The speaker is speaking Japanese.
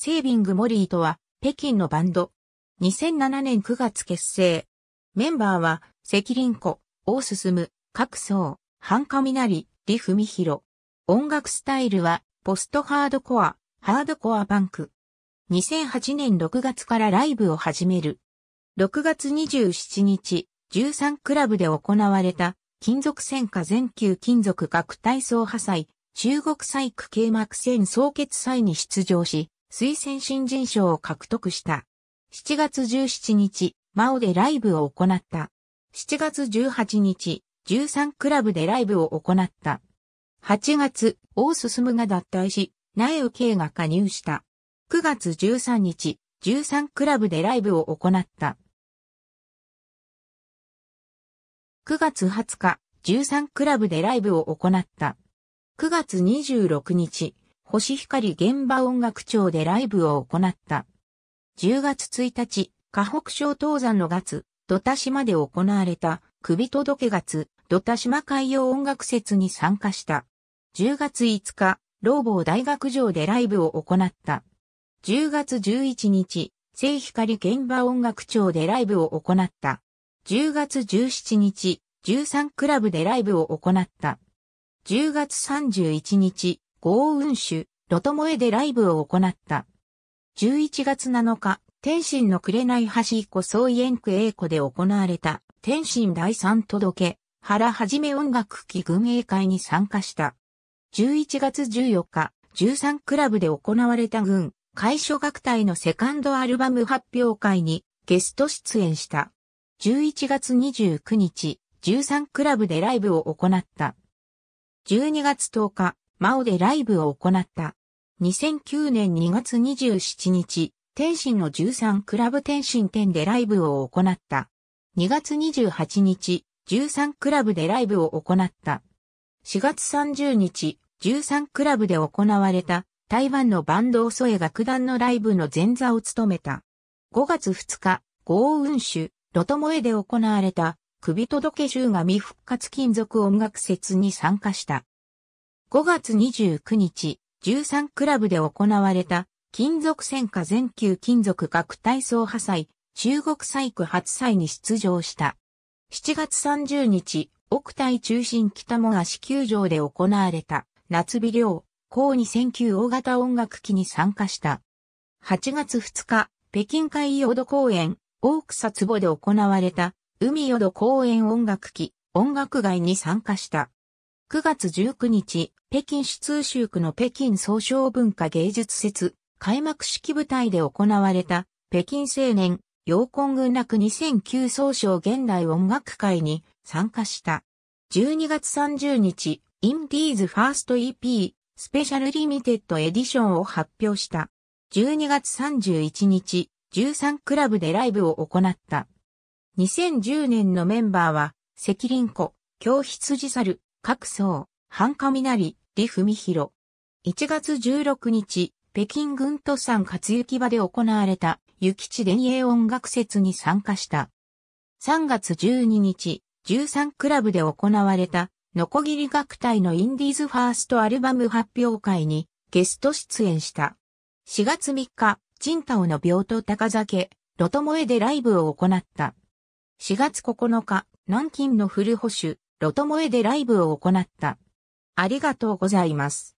セービング・モリーとは、北京のバンド。2007年9月結成。メンバーは、赤林子、大進、各層、半リ、リフ李文ロ。音楽スタイルは、ポストハードコア、ハードコアバンク。2008年6月からライブを始める。6月27日、13クラブで行われた、金属戦火全球金属核体操破砕、中国細工系膜戦総決祭に出場し、推薦新人賞を獲得した。7月17日、マオでライブを行った。7月18日、13クラブでライブを行った。8月、ス進が脱退し、苗受慶が加入した。9月13日、13クラブでライブを行った。9月20日、13クラブでライブを行った。9月26日、星光現場音楽庁でライブを行った。10月1日、河北省東山の月、土田島で行われた、首届月、土田島海洋音楽節に参加した。10月5日、老坊大学城でライブを行った。10月11日、聖光現場音楽庁でライブを行った。10月17日、13クラブでライブを行った。10月31日、豪運酒、ロトモエでライブを行った。11月7日、天津の紅橋以降総園区英子で行われた、天津第三届、原はじめ音楽機群営会に参加した。11月14日、13クラブで行われた軍、会所学隊のセカンドアルバム発表会にゲスト出演した。11月29日、13クラブでライブを行った。12月10日、マオでライブを行った。2009年2月27日、天津の13クラブ天津店でライブを行った。2月28日、13クラブでライブを行った。4月30日、13クラブで行われた台湾のバンドオソエ楽団のライブの前座を務めた。5月2日、豪運酒、ロトモエで行われた首届が未復活金属音楽節に参加した。5月29日、13クラブで行われた、金属戦火全球金属核体操破祭、中国採区初祭に出場した。7月30日、奥体中心北も足球場で行われた、夏日寮、高2009大型音楽機に参加した。8月2日、北京海洋淀公園、大草坪で行われた、海淀公園音楽機、音楽街に参加した。9月19日、北京市通州区の北京総称文化芸術節、開幕式舞台で行われた、北京青年、陽婚軍楽2009総称現代音楽会に参加した。12月30日、インディーズファースト EP、スペシャルリミテッドエディションを発表した。12月31日、13クラブでライブを行った。2010年のメンバーは、赤輪子、京羊猿、各層、半雷、李文ロ。1月16日、北京軍都山活雪場で行われた、雪地連営音楽節に参加した。3月12日、13クラブで行われた、ノコギリ楽隊のインディーズファーストアルバム発表会にゲスト出演した。4月3日、チンタオの病棟高酒、ロトモエでライブを行った。4月9日、南京の古保守、ロトモエでライブを行った。ありがとうございます。